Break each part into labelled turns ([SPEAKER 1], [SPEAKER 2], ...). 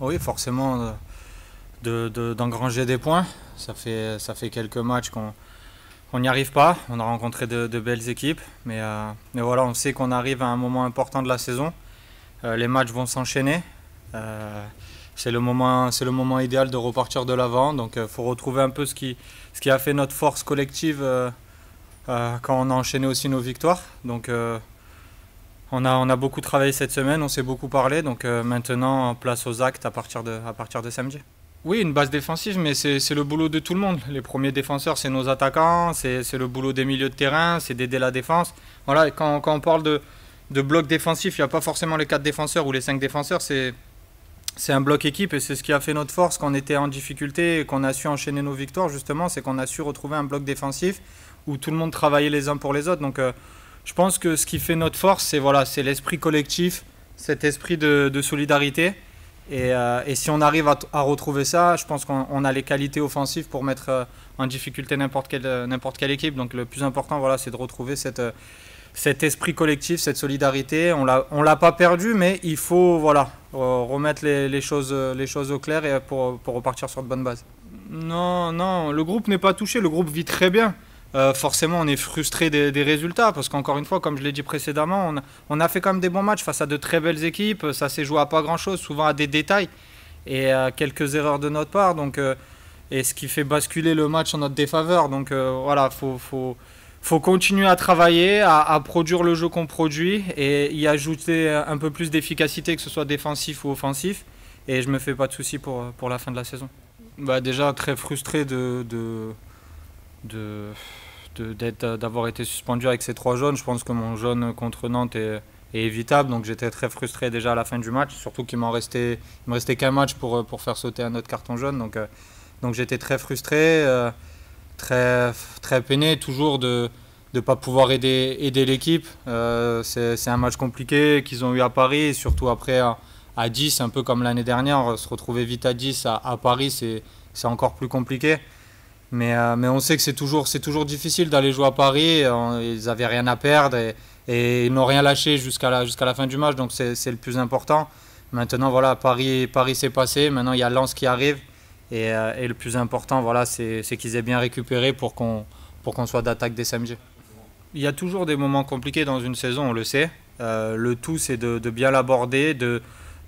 [SPEAKER 1] oui, forcément, euh, d'engranger des points. Ça fait, ça fait quelques matchs qu'on n'y arrive pas. On a rencontré de, belles équipes. Mais, euh, mais, voilà, on sait qu'on arrive à un moment important de la saison. Euh, les matchs vont s'enchaîner. c'est le, moment, le moment idéal de repartir de l'avant. Donc il faut retrouver un peu ce qui, ce qui a fait notre force collective quand on a enchaîné aussi nos victoires. Donc on a, on a beaucoup travaillé cette semaine, on s'est beaucoup parlé, donc euh, maintenant place aux actes à partir de, à partir de samedi. Oui, une base défensive, mais c'est le boulot de tout le monde. Les premiers défenseurs, c'est nos attaquants, c'est le boulot des milieux de terrain, c'est d'aider la défense. Voilà, quand, on parle de, de bloc défensif, il n'y a pas forcément les quatre défenseurs ou les cinq défenseurs, c'est un bloc équipe et c'est ce qui a fait notre force quand on était en difficulté et qu'on a su enchaîner nos victoires, justement, c'est qu'on a su retrouver un bloc défensif où tout le monde travaillait les uns pour les autres. Donc, euh, je pense que ce qui fait notre force, c'est voilà, c'est l'esprit collectif, cet esprit de, solidarité. Euh, et, si on arrive à, retrouver ça, je pense qu'on a les qualités offensives pour mettre euh, en difficulté n'importe quelle, euh, quelle, équipe. Donc le plus important, voilà, c'est de retrouver cette, cet esprit collectif, cette solidarité. On ne l'a pas perdu, mais il faut voilà, remettre les, choses, les choses au clair et pour, pour repartir sur de bonnes bases. Non, non, le groupe n'est pas touché, le groupe vit très bien. Euh, forcément on est frustré des, résultats parce qu'encore une fois, comme je l'ai dit précédemment, on a, fait quand même des bons matchs face à de très belles équipes. Ça s'est joué à pas grand-chose, souvent à des détails et quelques erreurs de notre part. Donc, euh, et ce qui fait basculer le match en notre défaveur. Donc euh, voilà, faut, faut, continuer à travailler, à, produire le jeu qu'on produit et y ajouter un peu plus d'efficacité, que ce soit défensif ou offensif. Et je me fais pas de souci pour, pour la fin de la saison. Bah déjà très frustré de, de de d'avoir été suspendu avec ces trois jaunes. Je pense que mon jaune contre Nantes est, évitable, donc j'étais très frustré déjà à la fin du match, surtout qu'il m'en restait, me restait qu'un match pour, faire sauter un autre carton jaune, donc, euh, j'étais très frustré, euh, très, peiné toujours de ne pas pouvoir aider, l'équipe. Euh, c'est un match compliqué qu'ils ont eu à Paris, et surtout après à, 10, un peu comme l'année dernière, se retrouver vite à 10 à Paris, c'est encore plus compliqué. Mais, euh, mais on sait que c'est toujours, toujours difficile d'aller jouer à Paris. Euh, ils n'avaient rien à perdre et, ils n'ont rien lâché jusqu'à la, jusqu'à la fin du match. Donc c'est le plus important. Maintenant, voilà, Paris, Paris s'est passé. Maintenant, il y a Lens qui arrive. Et, euh, et le plus important, voilà, c'est qu'ils aient bien récupéré pour qu'on qu'on soit d'attaque des samedi. Il y a toujours des moments compliqués dans une saison, on le sait. le tout, c'est de, de bien l'aborder, de,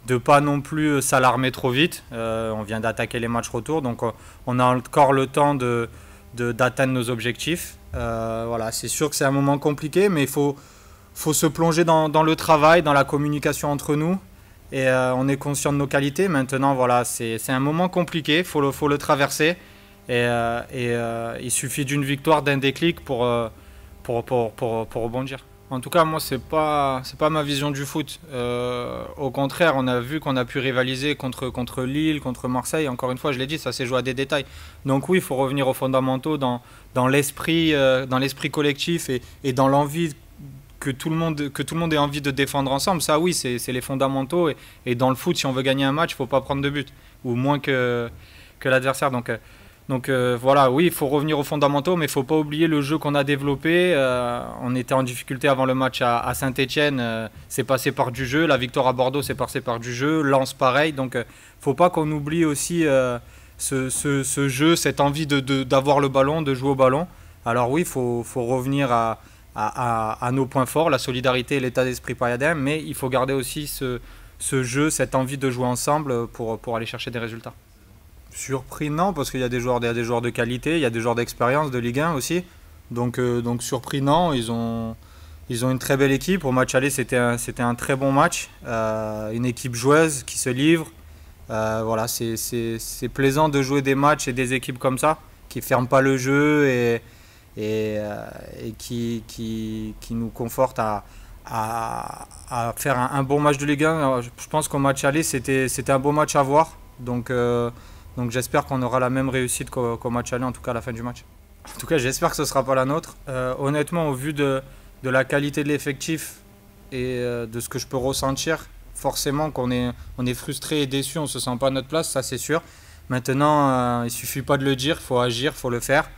[SPEAKER 1] de pas non plus euh, s'alarmer trop vite. Euh, on vient d'attaquer les matchs retour, donc euh, on a encore le temps de d'atteindre nos objectifs. voilà, c'est sûr que c'est un moment compliqué, mais il faut, faut se plonger dans, le travail, dans la communication entre nous. Et on est conscient de nos qualités. Maintenant, voilà, c'est un moment compliqué, faut le, faut le traverser. Et, il suffit d'une victoire, d'un déclic pour, pour, pour rebondir. En tout cas, moi, c'est pas pas ma vision du foot. Euh, au contraire, on a vu qu'on a pu rivaliser contre contre Lille, contre Marseille. Encore une fois, je l'ai dit, ça s'est joué à des détails. Donc oui, il faut revenir aux fondamentaux dans dans l'esprit euh, collectif et, dans l'envie que tout le monde que tout le monde ait envie de défendre ensemble. Ça, oui, c'est les fondamentaux. Et, dans le foot, si on veut gagner un match, il faut pas prendre de but ou moins que que l'adversaire. Donc euh, donc euh, voilà, oui, il faut revenir aux fondamentaux, mais il ne faut pas oublier le jeu qu'on a développé. Euh, on était en difficulté avant le match à, Saint-Etienne, euh, c'est passé par du jeu. La victoire à Bordeaux, c'est passé par du jeu. Lance pareil. Donc il faut pas qu'on oublie aussi ce, jeu, cette envie d'avoir le ballon, de jouer au ballon. Alors oui, il faut, revenir à, nos points forts, la solidarité et l'état d'esprit païadin, mais il faut garder aussi ce, jeu, cette envie de jouer ensemble pour aller chercher des résultats. Surpris, parce qu'il y a des joueurs, des joueurs de qualité, il y a des joueurs d'expérience de Ligue 1 aussi. Donc, euh, donc surpris, Ils ont, ils ont une très belle équipe. Au match aller, c'était un, c'était un très bon match. Euh, une équipe joueuse qui se livre. Euh, voilà, c'est, plaisant de jouer des matchs et des équipes comme ça, qui ne ferment pas le jeu et, et, qui, qui, nous confortent à, faire un, bon match de Ligue 1. je pense qu'au match aller, c'était, c'était un bon match à voir. Donc. Donc j'espère qu'on aura la même réussite qu'au match aller, en tout cas à la fin du match. En tout cas, j'espère que ce ne sera pas la nôtre. Euh, honnêtement, au vu de, de la qualité de l'effectif et euh, de ce que je peux ressentir, forcément qu'on est, on est frustré et déçu, on ne se sent pas à notre place, ça c'est sûr. Maintenant, euh, il ne suffit pas de le dire, il faut agir, il faut le faire.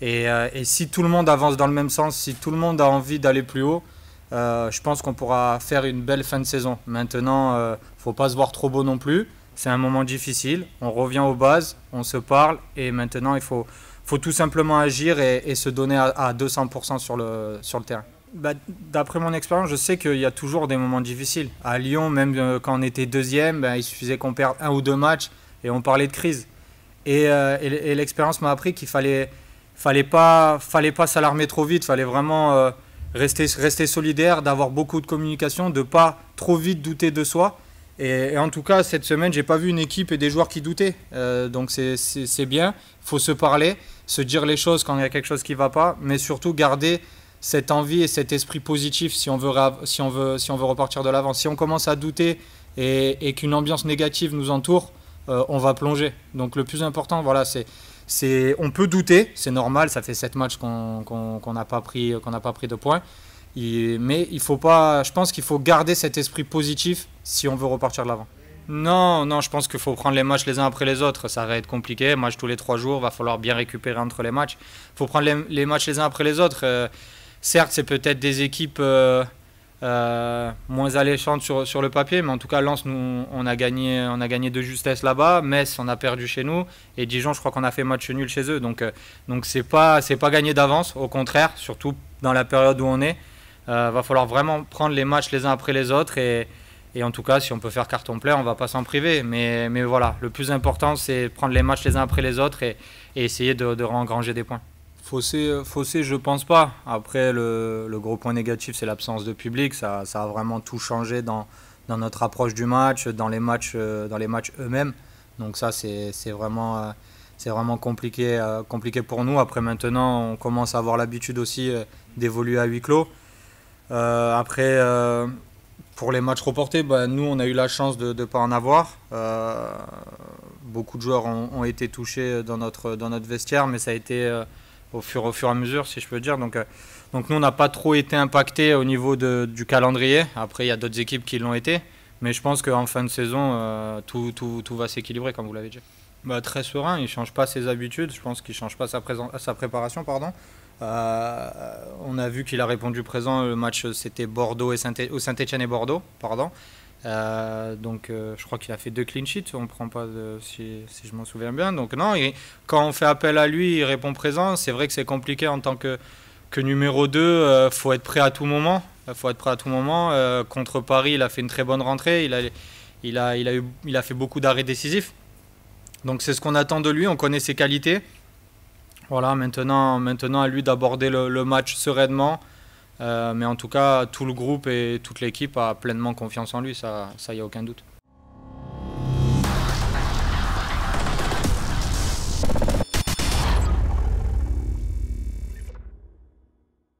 [SPEAKER 1] Et, et, si tout le monde avance dans le même sens, si tout le monde a envie d'aller plus haut, je pense qu'on pourra faire une belle fin de saison. Maintenant, il ne faut pas se voir trop beau non plus. C'est un moment difficile. On revient aux bases, on se parle et maintenant il faut, faut tout simplement agir et, se donner à, 200% sur le, sur le terrain. Bah, d'après mon expérience, je sais qu'il y a toujours des moments difficiles. À Lyon, même euh, quand on était deuxième, bah, il suffisait qu'on perde un ou deux matchs et on parlait de crise. Euh, et, l'expérience m'a appris qu'il fallait, fallait pas, fallait pas s'alarmer trop vite. Fallait vraiment euh, rester, rester solidaire, d'avoir beaucoup de communication, de pas trop vite douter de soi. Et, en tout cas, cette semaine, j'ai pas vu une équipe et des joueurs qui doutaient. Euh, donc c'est bien. Il faut se parler, se dire les choses quand il y a quelque chose qui va pas, mais surtout garder cette envie et cet esprit positif si on veut, si on veut, si on veut repartir de l'avant. Si on commence à douter et, qu'une ambiance négative nous entoure, euh, on va plonger. Donc le plus important, voilà, c'est on peut douter, c'est normal, ça fait 7 matchs qu'on n'a pas, pas pris de points mais il faut pas, je pense qu'il faut garder cet esprit positif si on veut repartir de l'avant. Non, non, je pense qu'il faut prendre les matchs les uns après les autres. Ça va être compliqué. Match tous les trois jours, va falloir bien récupérer entre les matchs. Il faut prendre les, matchs les uns après les autres. Euh, certes, c'est peut-être des équipes euh, euh, moins alléchantes sur, sur, le papier, mais en tout cas, Lens, nous, on a gagné, on a gagné de justesse là-bas. Metz, on a perdu chez nous. Et Dijon, je crois qu'on a fait match nul chez eux. Donc, donc c'est pas, c'est pas gagné d'avance. Au contraire, surtout dans la période où on est. Il euh, va falloir vraiment prendre les matchs les uns après les autres et, en tout cas, si on peut faire carton plein, on va pas s'en priver. Mais, voilà, le plus important, c'est prendre les matchs les uns après les autres et, essayer de, de rengranger des points. Fossé, je je pense pas. Après, le, gros point négatif, c'est l'absence de public. Ça, a vraiment tout changé dans, notre approche du match, dans les matchs, euh, matchs eux-mêmes. Donc ça, c'est vraiment, euh, c'est vraiment compliqué, compliqué pour nous. Après, maintenant, on commence à avoir l'habitude aussi d'évoluer à huis clos. Euh, après, euh, pour les matchs reportés, bah, nous, on a eu la chance de ne pas en avoir. Euh, beaucoup de joueurs ont, été touchés dans notre, dans notre vestiaire, mais ça a été au fur, au fur et à mesure, si je peux dire. Donc, donc nous, on n'a pas trop été impacté au niveau de, du calendrier. Après, il y a d'autres équipes qui l'ont été. Mais je pense qu'en fin de saison, tout, tout, tout, va s'équilibrer, comme vous l'avez dit. Bah, très serein, il ne change pas ses habitudes, je pense qu'il ne change pas sa, sa préparation. Pardon. Euh, on a vu qu'il a répondu présent. Le match, c'était Bordeaux et Saint au Saint-Etienne et Bordeaux, pardon. Euh, donc, euh, je crois qu'il a fait deux clean sheets. On prend pas de, si, je m'en souviens bien. Donc non, quand on fait appel à lui, il répond présent. C'est vrai que c'est compliqué en tant que, numéro 2. Il faut être prêt à tout moment. Il faut être prêt à tout moment. contre Paris, il a fait une très bonne rentrée. Il a, il a, il a, eu, il a fait beaucoup d'arrêts décisifs. Donc c'est ce qu'on attend de lui. On connaît ses qualités. Voilà, maintenant, maintenant à lui d'aborder le, match sereinement. Euh, mais en tout cas, tout le groupe et toute l'équipe a pleinement confiance en lui, ça, il n'y a aucun doute.